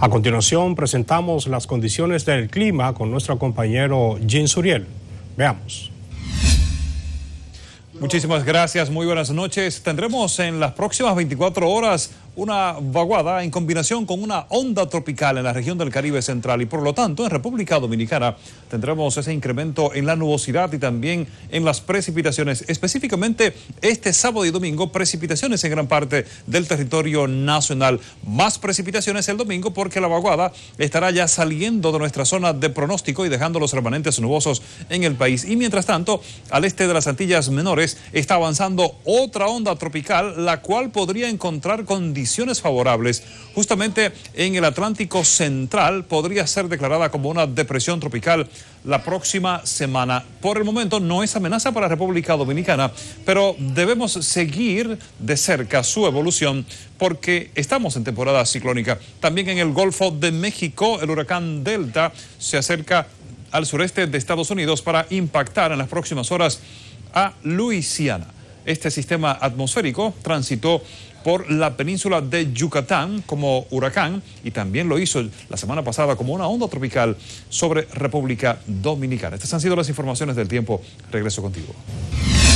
A continuación presentamos las condiciones del clima con nuestro compañero Jean Suriel. Veamos. Muchísimas gracias, muy buenas noches. Tendremos en las próximas 24 horas una vaguada en combinación con una onda tropical en la región del Caribe Central y por lo tanto en República Dominicana tendremos ese incremento en la nubosidad y también en las precipitaciones, específicamente este sábado y domingo precipitaciones en gran parte del territorio nacional, más precipitaciones el domingo porque la vaguada estará ya saliendo de nuestra zona de pronóstico y dejando los remanentes nubosos en el país y mientras tanto al este de las Antillas Menores está avanzando otra onda tropical la cual podría encontrar condiciones favorables, justamente en el Atlántico Central podría ser declarada como una depresión tropical la próxima semana. Por el momento no es amenaza para la República Dominicana, pero debemos seguir de cerca su evolución porque estamos en temporada ciclónica. También en el Golfo de México, el huracán Delta se acerca al sureste de Estados Unidos para impactar en las próximas horas a Luisiana. Este sistema atmosférico transitó por la península de Yucatán como huracán y también lo hizo la semana pasada como una onda tropical sobre República Dominicana. Estas han sido las informaciones del tiempo. Regreso contigo.